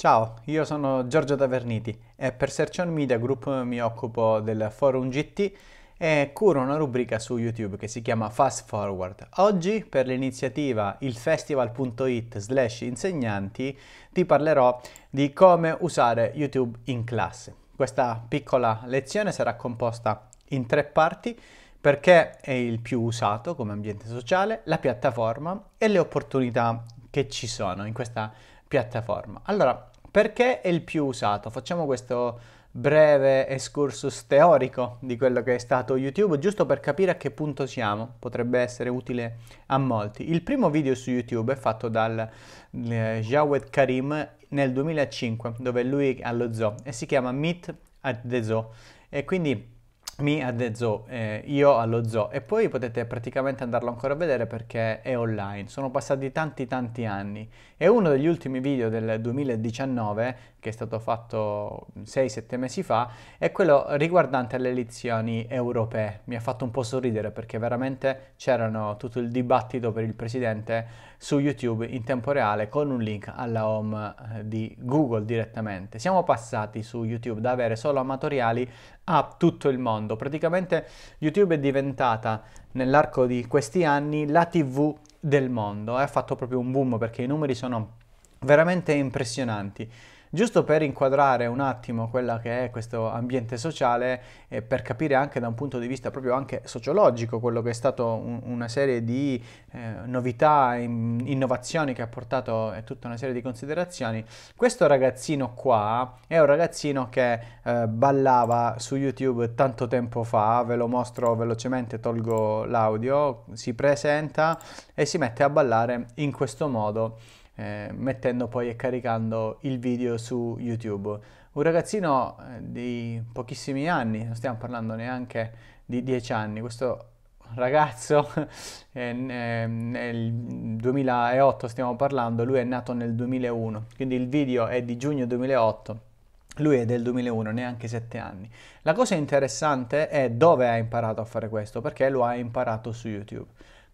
Ciao, io sono Giorgio Taverniti e per Sercion Media Group mi occupo del forum GT e curo una rubrica su YouTube che si chiama Fast Forward. Oggi per l'iniziativa ilfestival.it slash insegnanti ti parlerò di come usare YouTube in classe. Questa piccola lezione sarà composta in tre parti perché è il più usato come ambiente sociale, la piattaforma e le opportunità che ci sono in questa piattaforma. Allora, perché è il più usato? Facciamo questo breve excursus teorico di quello che è stato YouTube, giusto per capire a che punto siamo, potrebbe essere utile a molti. Il primo video su YouTube è fatto dal eh, Jawed Karim nel 2005, dove lui è allo zoo, e si chiama Meet at the Zoo. E quindi mi a The Zoo, eh, io allo zoo e poi potete praticamente andarlo ancora a vedere perché è online, sono passati tanti tanti anni e uno degli ultimi video del 2019 che è stato fatto 6-7 mesi fa, è quello riguardante le elezioni europee. Mi ha fatto un po' sorridere perché veramente c'erano tutto il dibattito per il presidente su YouTube in tempo reale con un link alla home eh, di Google direttamente. Siamo passati su YouTube da avere solo amatoriali a tutto il mondo. Praticamente YouTube è diventata nell'arco di questi anni la TV del mondo ha fatto proprio un boom perché i numeri sono veramente impressionanti. Giusto per inquadrare un attimo quella che è questo ambiente sociale e per capire anche da un punto di vista proprio anche sociologico quello che è stato un, una serie di eh, novità, in, innovazioni che ha portato eh, tutta una serie di considerazioni, questo ragazzino qua è un ragazzino che eh, ballava su YouTube tanto tempo fa, ve lo mostro velocemente, tolgo l'audio, si presenta e si mette a ballare in questo modo eh, mettendo poi e caricando il video su YouTube. Un ragazzino eh, di pochissimi anni, non stiamo parlando neanche di dieci anni, questo ragazzo eh, nel 2008 stiamo parlando, lui è nato nel 2001, quindi il video è di giugno 2008. Lui è del 2001, neanche 7 anni. La cosa interessante è dove ha imparato a fare questo, perché lo ha imparato su YouTube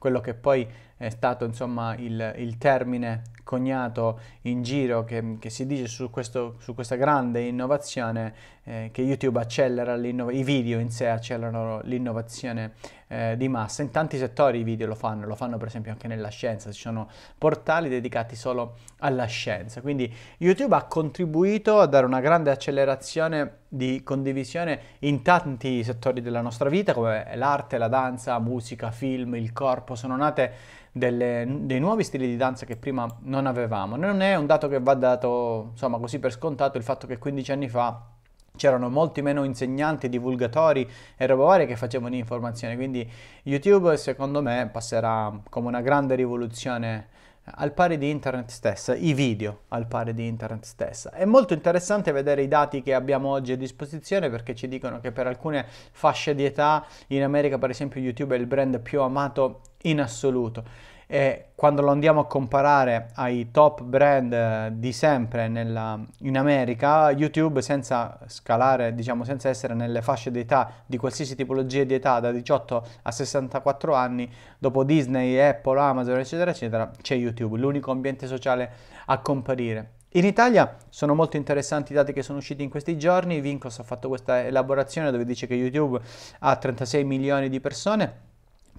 quello che poi è stato insomma il, il termine cognato in giro che, che si dice su, questo, su, questa grande innovazione eh, che YouTube accelera i video in sé accelerano l'innovazione eh, di massa. In tanti settori i video lo fanno, lo fanno per esempio anche nella scienza, ci sono portali dedicati solo alla scienza. Quindi YouTube ha contribuito a dare una grande accelerazione di condivisione in tanti settori della nostra vita, come l'arte, la danza, musica, film, il corpo, sono nate delle, dei nuovi stili di danza che prima non avevamo. Non è un dato che va dato, insomma, così per scontato il fatto che 15 anni fa c'erano molti meno insegnanti, divulgatori e roba varia che facevano informazione, quindi YouTube secondo me passerà come una grande rivoluzione al pari di internet stessa, i video al pari di internet stessa. È molto interessante vedere i dati che abbiamo oggi a disposizione perché ci dicono che per alcune fasce di età in America per esempio YouTube è il brand più amato in assoluto e quando lo andiamo a comparare ai top brand eh, di sempre nella, in America, YouTube senza scalare, diciamo senza essere nelle fasce d'età di qualsiasi tipologia di età da 18 a 64 anni, dopo Disney, Apple, Amazon eccetera eccetera, c'è YouTube, l'unico ambiente sociale a comparire. In Italia sono molto interessanti i dati che sono usciti in questi giorni, Vincos ha fatto questa elaborazione dove dice che YouTube ha 36 milioni di persone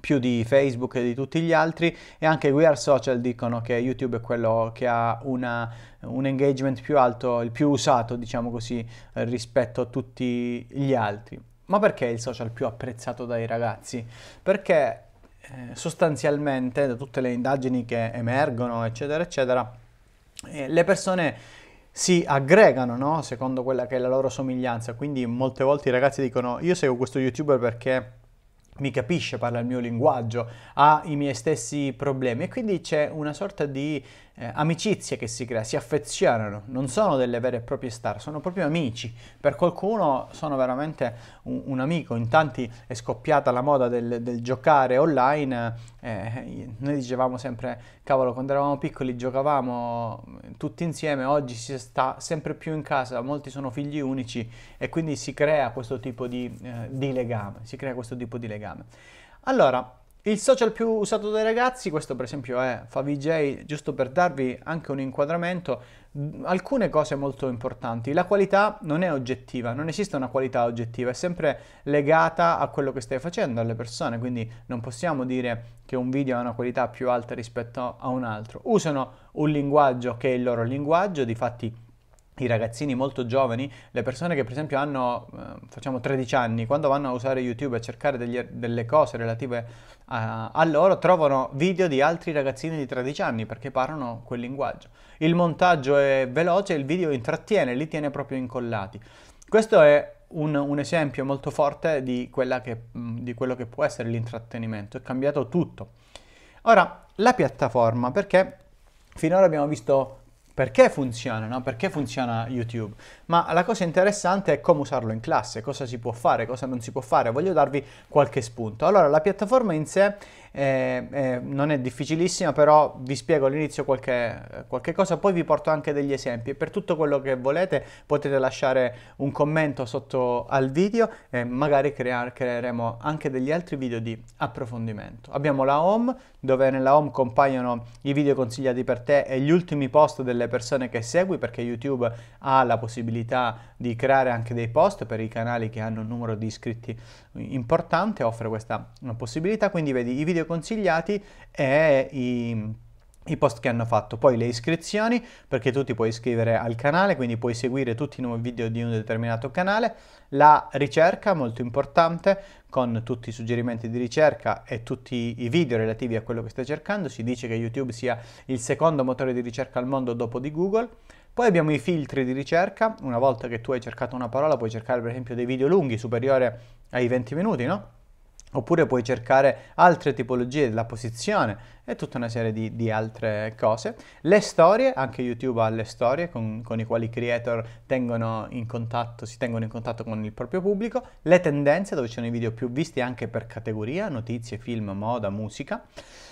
più di Facebook e di tutti gli altri e anche We Are Social dicono che YouTube è quello che ha una, un engagement più alto, il più usato diciamo così rispetto a tutti gli altri. Ma perché è il social più apprezzato dai ragazzi? Perché eh, sostanzialmente da tutte le indagini che emergono eccetera eccetera eh, le persone si aggregano no? secondo quella che è la loro somiglianza quindi molte volte i ragazzi dicono io seguo questo youtuber perché mi capisce, parla il mio linguaggio, ha i miei stessi problemi e quindi c'è una sorta di eh, amicizie che si creano, si affezionano, non sono delle vere e proprie star, sono proprio amici. Per qualcuno sono veramente un, un amico, in tanti è scoppiata la moda del, del giocare online, eh, eh, noi dicevamo sempre, cavolo, quando eravamo piccoli giocavamo tutti insieme, oggi si sta sempre più in casa, molti sono figli unici e quindi si crea questo tipo di, eh, di legame, si crea questo tipo di legame. Allora, il social più usato dai ragazzi, questo per esempio è FaVJ, giusto per darvi anche un inquadramento, alcune cose molto importanti. La qualità non è oggettiva, non esiste una qualità oggettiva, è sempre legata a quello che stai facendo, alle persone, quindi non possiamo dire che un video ha una qualità più alta rispetto a un altro. Usano un linguaggio che è il loro linguaggio, difatti i ragazzini molto giovani, le persone che per esempio hanno, eh, facciamo 13 anni, quando vanno a usare YouTube a cercare degli, delle cose relative a, a, loro, trovano video di altri ragazzini di 13 anni perché parlano quel linguaggio. Il montaggio è veloce, il video intrattiene, li tiene proprio incollati. Questo è un, un esempio molto forte di, che, mm, di quello che può essere l'intrattenimento, è cambiato tutto. Ora, la piattaforma, perché finora abbiamo visto perché funziona, no? perché funziona YouTube. Ma la cosa interessante è come usarlo in classe, cosa si può fare, cosa non si può fare. Voglio darvi qualche spunto. Allora, la piattaforma in sé eh, eh, non è difficilissima, però vi spiego all'inizio qualche, qualche, cosa, poi vi porto anche degli esempi per tutto quello che volete potete lasciare un commento sotto al video e magari creare, creeremo anche degli altri video di approfondimento. Abbiamo la home dove nella home compaiono i video consigliati per te e gli ultimi post delle persone che segui perché YouTube ha la possibilità di creare anche dei post per i canali che hanno un numero di iscritti importante, offre questa possibilità, quindi vedi i video consigliati e i i post che hanno fatto, poi le iscrizioni perché tu ti puoi iscrivere al canale, quindi puoi seguire tutti i nuovi video di un determinato canale, la ricerca molto importante con tutti i suggerimenti di ricerca e tutti i video relativi a quello che stai cercando, si dice che YouTube sia il secondo motore di ricerca al mondo dopo di Google poi abbiamo i filtri di ricerca, una volta che tu hai cercato una parola puoi cercare per esempio dei video lunghi superiore ai 20 minuti, no? Oppure puoi cercare altre tipologie della posizione, e tutta una serie di, di altre cose. Le storie, anche YouTube ha le storie con, con i quali i creator tengono in contatto, si tengono in contatto con il proprio pubblico, le tendenze dove ci sono i video più visti anche per categoria, notizie, film, moda, musica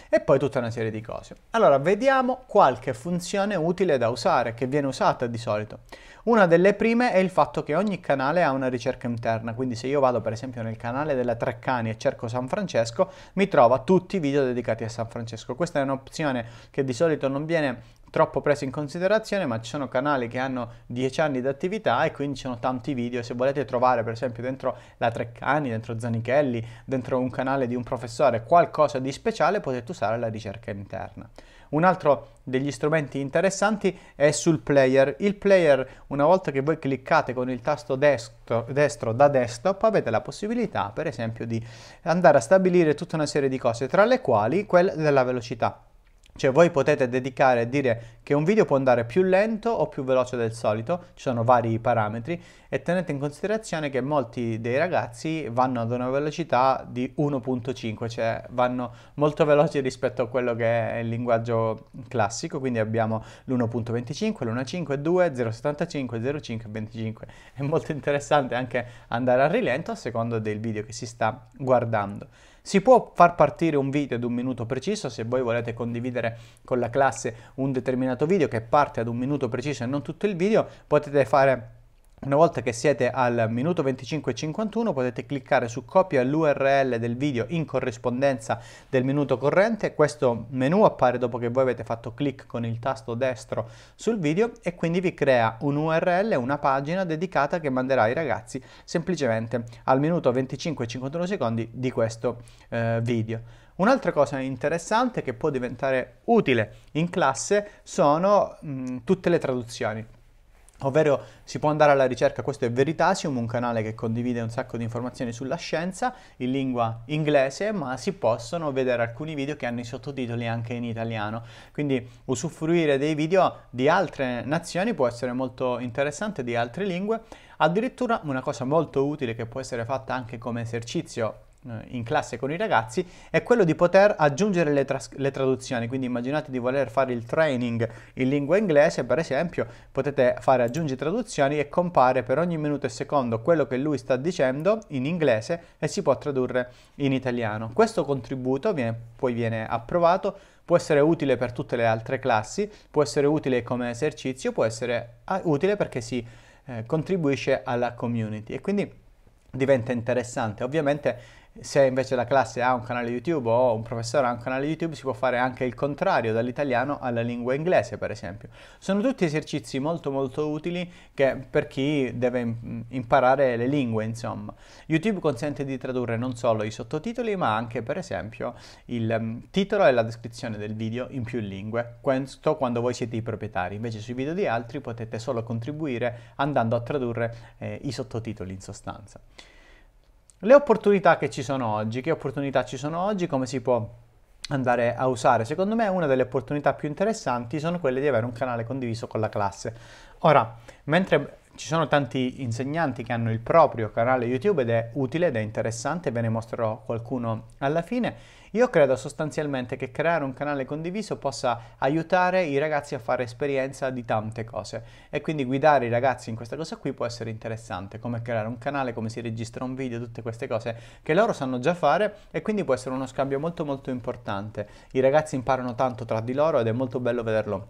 e poi tutta una serie di cose. Allora, vediamo qualche funzione utile da usare, che viene usata di solito. Una delle prime è il fatto che ogni canale ha una ricerca interna, quindi se io vado per esempio nel canale della Treccani e cerco San Francesco, mi trova tutti i video dedicati a San Francesco UNESCO. Questa è un'opzione che di solito non viene troppo presa in considerazione, ma ci sono canali che hanno 10 anni di attività e quindi ci sono tanti video. Se volete trovare, per esempio, dentro la Treccani, dentro Zanichelli, dentro un canale di un professore, qualcosa di speciale, potete usare la ricerca interna. Un altro degli strumenti interessanti è sul player. Il player, una volta che voi cliccate con il tasto destro, destro, da desktop, avete la possibilità, per esempio, di andare a stabilire tutta una serie di cose, tra le quali quella della velocità. Cioè voi potete dedicare e dire che un video può andare più lento o più veloce del solito, ci sono vari parametri e tenete in considerazione che molti dei ragazzi vanno ad una velocità di 1.5, cioè vanno molto veloci rispetto a quello che è il linguaggio classico, quindi abbiamo l'1.25, l'1.5, 2, 0.75, 0.5, È molto interessante anche andare a rilento a seconda del video che si sta guardando. Si può far partire un video ad un minuto preciso se voi volete condividere con la classe un determinato video che parte ad un minuto preciso e non tutto il video, potete fare una volta che siete al minuto 25.51 potete cliccare su copia l'URL del video in corrispondenza del minuto corrente, questo menu appare dopo che voi avete fatto clic con il tasto destro sul video e quindi vi crea un URL, una pagina dedicata che manderà i ragazzi semplicemente al minuto 25.51 secondi di questo eh, video. Un'altra cosa interessante che può diventare utile in classe sono mh, tutte le traduzioni ovvero si può andare alla ricerca, questo è Veritasium, un canale che condivide un sacco di informazioni sulla scienza in lingua inglese, ma si possono vedere alcuni video che hanno i sottotitoli anche in italiano, quindi usufruire dei video di altre nazioni può essere molto interessante, di altre lingue, addirittura una cosa molto utile che può essere fatta anche come esercizio eh, in classe con i ragazzi è quello di poter aggiungere le, tras- le, traduzioni, quindi immaginate di voler fare il training in lingua inglese, per esempio, potete fare aggiungi traduzioni e compare per ogni minuto e secondo quello che lui sta dicendo in inglese e si può tradurre in italiano. Questo contributo viene, poi viene approvato, può essere utile per tutte le altre classi, può essere utile come esercizio, può essere ah, utile perché si eh, contribuisce alla community e quindi diventa interessante. Ovviamente se invece la classe ha un canale YouTube o un professore ha un canale YouTube si può fare anche il contrario dall'italiano alla lingua inglese per esempio. Sono tutti esercizi molto molto utili per chi deve mm, imparare le lingue insomma. YouTube consente di tradurre non solo i sottotitoli ma anche per esempio il mm, titolo e la descrizione del video in più lingue. Questo quando voi siete i proprietari, invece sui video di altri potete solo contribuire andando a tradurre eh, i sottotitoli in sostanza. Le opportunità che ci sono oggi, che opportunità ci sono oggi, come si può andare a usare? Secondo me una delle opportunità più interessanti sono quelle di avere un canale condiviso con la classe. Ora, mentre ci sono tanti insegnanti che hanno il proprio canale YouTube ed è utile ed è interessante, ve ne mostrerò qualcuno alla fine. Io credo sostanzialmente che creare un canale condiviso possa aiutare i ragazzi a fare esperienza di tante cose e quindi guidare i ragazzi in questa cosa qui può essere interessante, come creare un canale, come si registra un video, tutte queste cose che loro sanno già fare e quindi può essere uno scambio molto molto importante. I ragazzi imparano tanto tra di loro ed è molto bello vederlo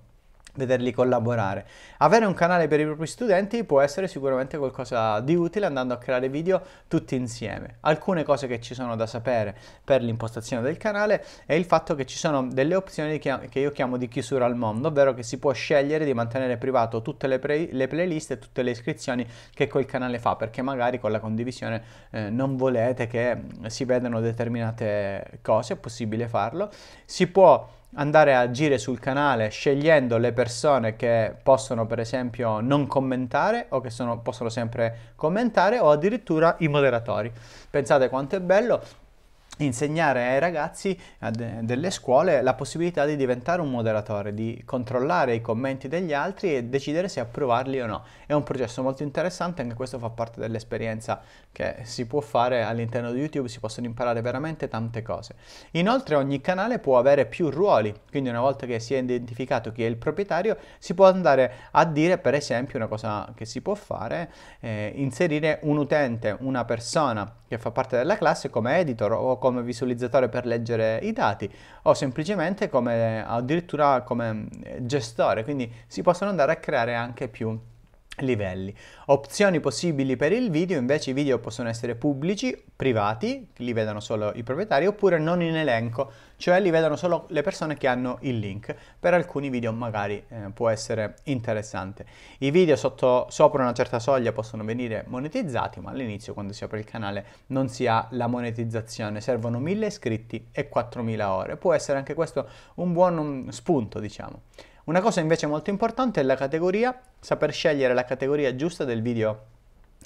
vederli collaborare. Avere un canale per i propri studenti può essere sicuramente qualcosa di utile andando a creare video tutti insieme. Alcune cose che ci sono da sapere per l'impostazione del canale è il fatto che ci sono delle opzioni che io chiamo di chiusura al mondo, ovvero che si può scegliere di mantenere privato tutte le, pre- le playlist e tutte le iscrizioni che quel canale fa, perché magari con la condivisione eh, non volete che si vedano determinate cose, è possibile farlo. Si può andare a agire sul canale scegliendo le persone che possono per esempio non commentare o che sono, possono sempre commentare o addirittura i moderatori. Pensate quanto è bello insegnare ai ragazzi delle scuole la possibilità di diventare un moderatore, di controllare i commenti degli altri e decidere se approvarli o no. È un processo molto interessante, anche questo fa parte dell'esperienza che si può fare all'interno di YouTube, si possono imparare veramente tante cose. Inoltre ogni canale può avere più ruoli, quindi una volta che si è identificato chi è il proprietario, si può andare a dire per esempio una cosa che si può fare, eh, inserire un utente, una persona che fa parte della classe come editor o come visualizzatore per leggere i dati o semplicemente come addirittura come eh, gestore, quindi si possono andare a creare anche più livelli. Opzioni possibili per il video, invece i video possono essere pubblici, privati, li vedano solo i proprietari, oppure non in elenco, cioè li vedano solo le persone che hanno il link. Per alcuni video magari eh, può essere interessante. I video sotto, sopra una certa soglia possono venire monetizzati, ma all'inizio quando si apre il canale non si ha la monetizzazione, servono 1000 iscritti e 4000 ore. Può essere anche questo un buon mm, spunto, diciamo. Una cosa invece molto importante è la categoria, saper scegliere la categoria giusta del video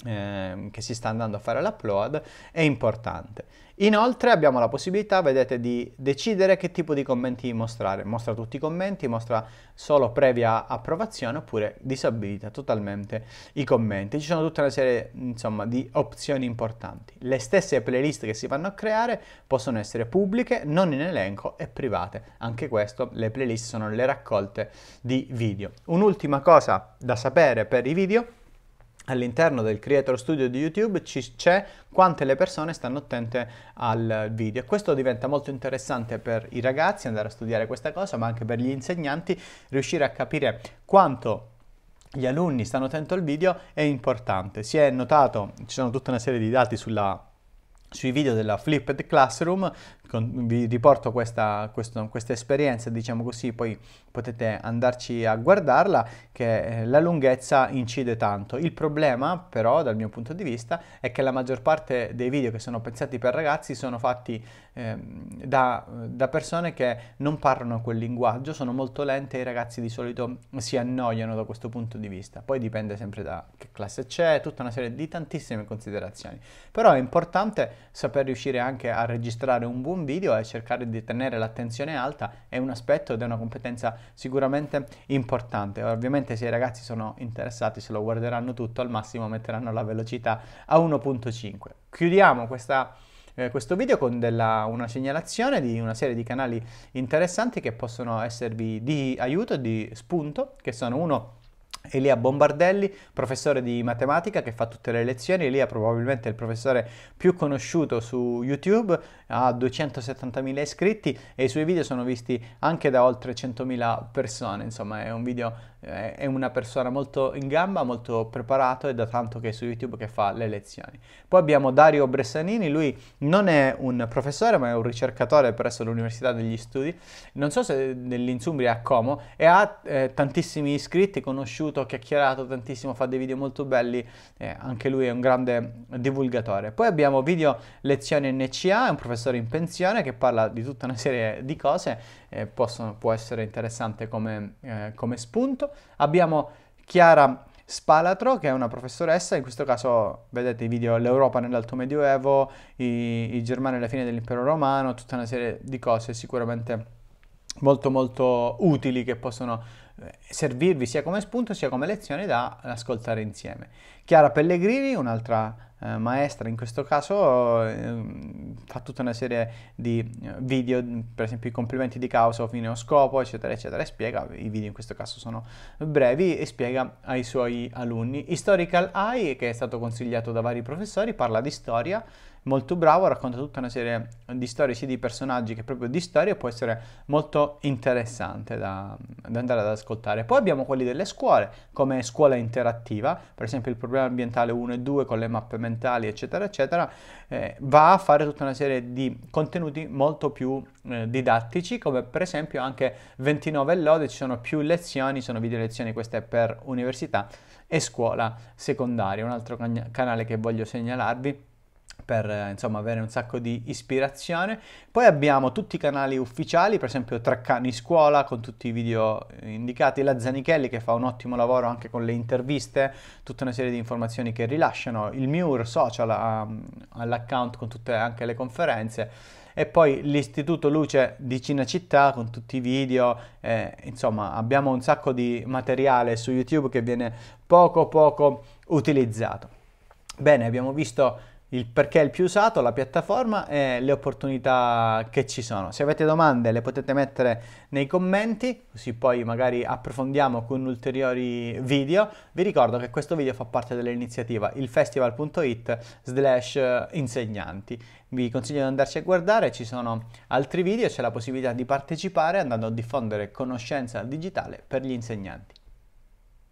eh, che si sta andando a fare l'upload è importante Inoltre abbiamo la possibilità, vedete, di decidere che tipo di commenti mostrare. Mostra tutti i commenti, mostra solo previa approvazione oppure disabilita totalmente i commenti. Ci sono tutta una serie, insomma, di opzioni importanti. Le stesse playlist che si vanno a creare possono essere pubbliche, non in elenco e private. Anche questo, le playlist sono le raccolte di video. Un'ultima cosa da sapere per i video all'interno del Creator Studio di YouTube c'è quante le persone stanno attente al video. Questo diventa molto interessante per i ragazzi andare a studiare questa cosa, ma anche per gli insegnanti riuscire a capire quanto gli alunni stanno attenti al video è importante. Si è notato, ci sono tutta una serie di dati sulla sui video della Flipped Classroom con, vi riporto questa, questo, questa, esperienza, diciamo così, poi potete andarci a guardarla, che eh, la lunghezza incide tanto. Il problema però, dal mio punto di vista, è che la maggior parte dei video che sono pensati per ragazzi sono fatti eh, da, da, persone che non parlano quel linguaggio, sono molto lente e i ragazzi di solito si annoiano da questo punto di vista. Poi dipende sempre da che classe c'è, tutta una serie di tantissime considerazioni. Però è importante saper riuscire anche a registrare un boom un video e cercare di tenere l'attenzione alta è un aspetto ed è una competenza sicuramente importante. Ovviamente se i ragazzi sono interessati, se lo guarderanno tutto, al massimo metteranno la velocità a 1.5. Chiudiamo questa eh, questo video con della, una segnalazione di una serie di canali interessanti che possono esservi di aiuto, di spunto, che sono uno Elia Bombardelli, professore di matematica che fa tutte le lezioni, Elia probabilmente è il professore più conosciuto su YouTube, ha 270.000 iscritti e i suoi video sono visti anche da oltre 100.000 persone, insomma è un video eh, è una persona molto in gamba, molto preparato e da tanto che è su YouTube che fa le lezioni. Poi abbiamo Dario Bressanini, lui non è un professore ma è un ricercatore presso l'Università degli Studi, non so se nell'Insumbria a Como, e ha eh, tantissimi iscritti, conosciuto, chiacchierato tantissimo, fa dei video molto belli, eh, anche lui è un grande divulgatore. Poi abbiamo video lezioni NCA, è un professore in pensione che parla di tutta una serie di cose, eh, possono, può essere interessante come, eh, come spunto. Abbiamo Chiara Spalatro, che è una professoressa, in questo caso vedete i video L'Europa nell'Alto Medioevo, i, i Germani alla fine dell'Impero Romano, tutta una serie di cose sicuramente molto molto utili che possono eh, servirvi sia come spunto sia come lezione da ascoltare insieme. Chiara Pellegrini, un'altra eh, maestra in questo caso eh, fa tutta una serie di eh, video per esempio i complimenti di causa o fine o scopo eccetera eccetera e spiega i video in questo caso sono brevi e spiega ai suoi alunni historical eye che è stato consigliato da vari professori parla di storia molto bravo, racconta tutta una serie di storie sia di personaggi che proprio di storie, può essere molto interessante da, da andare ad ascoltare. Poi abbiamo quelli delle scuole, come scuola interattiva, per esempio il problema ambientale 1 e 2 con le mappe mentali, eccetera, eccetera, eh, va a fare tutta una serie di contenuti molto più eh, didattici, come per esempio anche 29 lode, ci sono più lezioni, sono video lezioni, queste per università e scuola secondaria, un altro can- canale che voglio segnalarvi per insomma, avere un sacco di ispirazione. Poi abbiamo tutti i canali ufficiali, per esempio Traccani Scuola con tutti i video indicati, la Zanichelli che fa un ottimo lavoro anche con le interviste, tutta una serie di informazioni che rilasciano, il Mure social um, all'account con tutte anche le conferenze e poi l'Istituto Luce di Cinecittà con tutti i video, eh, insomma abbiamo un sacco di materiale su YouTube che viene poco poco utilizzato. Bene, abbiamo visto il perché è il più usato, la piattaforma e le opportunità che ci sono. Se avete domande le potete mettere nei commenti, così poi magari approfondiamo con ulteriori video. Vi ricordo che questo video fa parte dell'iniziativa ilfestival.it slash insegnanti. Vi consiglio di andarci a guardare, ci sono altri video, c'è la possibilità di partecipare andando a diffondere conoscenza digitale per gli insegnanti.